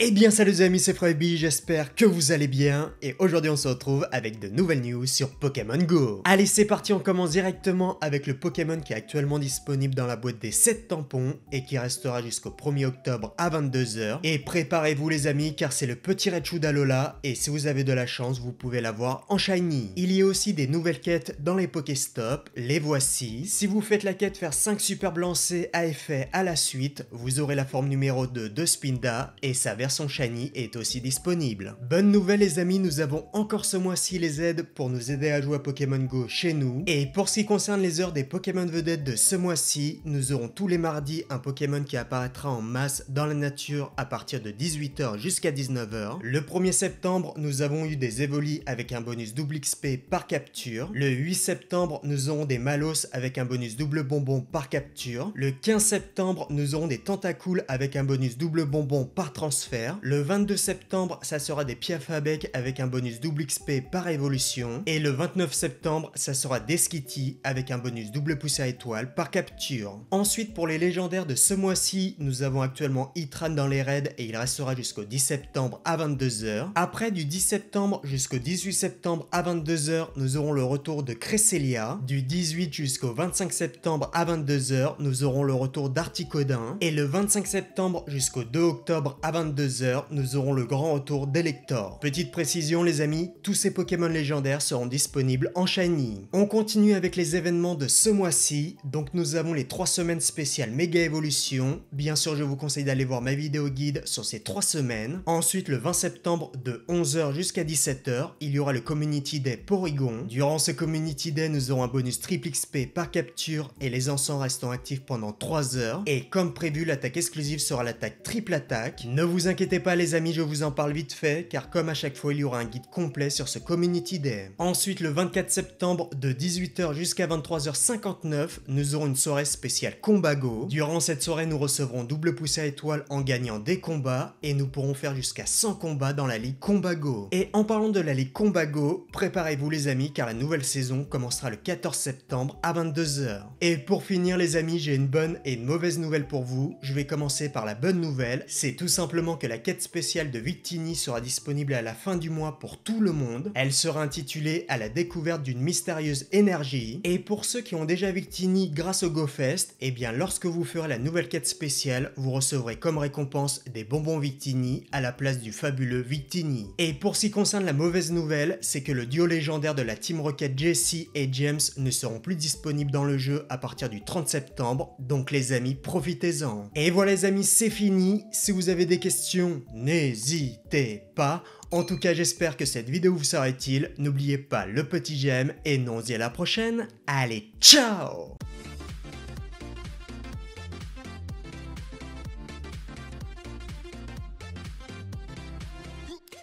Eh bien salut les amis, c'est Freddy, j'espère que vous allez bien et aujourd'hui on se retrouve avec de nouvelles news sur Pokémon Go. Allez c'est parti, on commence directement avec le Pokémon qui est actuellement disponible dans la boîte des 7 tampons et qui restera jusqu'au 1er octobre à 22h. Et préparez-vous les amis car c'est le petit Raichu d'Alola et si vous avez de la chance vous pouvez l'avoir en Shiny. Il y a aussi des nouvelles quêtes dans les Pokéstop, les voici. Si vous faites la quête faire 5 superbes lancers à effet à la suite, vous aurez la forme numéro 2 de Spinda et sa version son Shiny est aussi disponible. Bonne nouvelle les amis, nous avons encore ce mois-ci les aides pour nous aider à jouer à Pokémon Go chez nous. Et pour ce qui concerne les heures des Pokémon vedettes de ce mois-ci, nous aurons tous les mardis un Pokémon qui apparaîtra en masse dans la nature à partir de 18h jusqu'à 19h. Le 1er septembre, nous avons eu des Evoli avec un bonus double XP par capture. Le 8 septembre, nous aurons des Malos avec un bonus double bonbon par capture. Le 15 septembre, nous aurons des Tentacools avec un bonus double bonbon par transfert le 22 septembre, ça sera des Piafabek avec, un bonus double XP par évolution. Et le 29 septembre, ça sera des Skitty avec un bonus double poussée à étoile par capture. Ensuite, pour les légendaires de ce mois-ci, nous avons actuellement Itran dans les raids et il restera jusqu'au 10 septembre à 22h. Après, du 10 septembre jusqu'au 18 septembre à 22h, nous aurons le retour de Cresselia. Du 18 jusqu'au 25 septembre à 22h, nous aurons le retour d'Articodin. Et le 25 septembre jusqu'au 2 octobre à 22h, Heures, nous aurons le grand retour d'Elector. Petite précision les amis, tous ces Pokémon légendaires seront disponibles en Shiny. On continue avec les événements de ce mois-ci, donc nous avons les trois semaines spéciales Méga Évolution. Bien sûr, je vous conseille d'aller voir ma vidéo guide sur ces trois semaines. Ensuite, le 20 septembre de 11h jusqu'à 17h, il y aura le Community Day Porygon. Durant ce Community Day, nous aurons un bonus triple XP par capture et les encens restant actifs pendant 3 heures. Et comme prévu, l'attaque exclusive sera l'attaque triple attaque. Ne vous inquiétez inquiétez pas les amis, je vous en parle vite fait, car comme à chaque fois, il y aura un guide complet sur ce Community Day. Ensuite, le 24 septembre, de 18h jusqu'à 23h59, nous aurons une soirée spéciale Combago. Durant cette soirée, nous recevrons double poussée à étoile en gagnant des combats, et nous pourrons faire jusqu'à 100 combats dans la ligue Combago. Et en parlant de la ligue Combago, préparez-vous les amis, car la nouvelle saison commencera le 14 septembre à 22h. Et pour finir les amis, j'ai une bonne et une mauvaise nouvelle pour vous. Je vais commencer par la bonne nouvelle, c'est tout simplement que la quête spéciale de Victini sera disponible à la fin du mois pour tout le monde. Elle sera intitulée À la découverte d'une mystérieuse énergie. Et pour ceux qui ont déjà Victini grâce au GoFest, eh bien lorsque vous ferez la nouvelle quête spéciale, vous recevrez comme récompense des bonbons Victini à la place du fabuleux Victini. Et pour ce qui concerne la mauvaise nouvelle, c'est que le duo légendaire de la Team Rocket Jesse et James ne seront plus disponibles dans le jeu à partir du 30 septembre, donc les amis, profitez-en. Et voilà les amis, c'est fini. Si vous avez des questions, n'hésitez pas. En tout cas, j'espère que cette vidéo vous sera utile. N'oubliez pas le petit j'aime et non-y à la prochaine. Allez, ciao